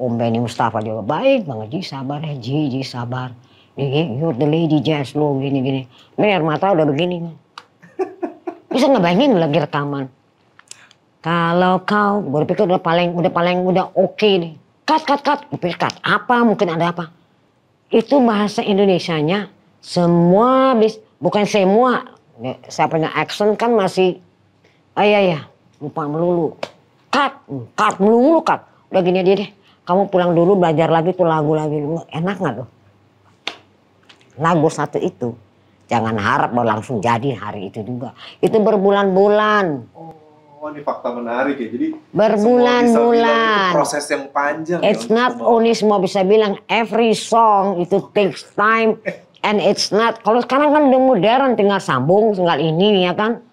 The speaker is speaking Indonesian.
Om Benny Mustafa juga baik banget, Ji sabar ya, Ji, Ji sabar. Ji, you're the lady jazz lo gini-gini. Ini air mata udah begini. Bisa ngebayangin lagi rekaman. Kalau kau, gue pikir udah paling, udah paling, udah oke okay nih. Cut, cut, cut. Gue pikir cut. Apa, mungkin ada apa. Itu bahasa Indonesianya, semua, bis, bukan semua. Saya punya action kan masih, ayah ya, iya. lupa melulu. Cut, cut melulu, cut. Udah gini aja deh kamu pulang dulu belajar lagi tuh lagu lagi dulu enak nggak tuh lagu satu itu jangan harap mau langsung jadi hari itu juga itu berbulan-bulan oh ini fakta menarik ya jadi berbulan-bulan proses yang panjang ya it's ya, not only semua bisa bilang every song itu takes time and it's not kalau sekarang kan udah modern tinggal sambung tinggal ini ya kan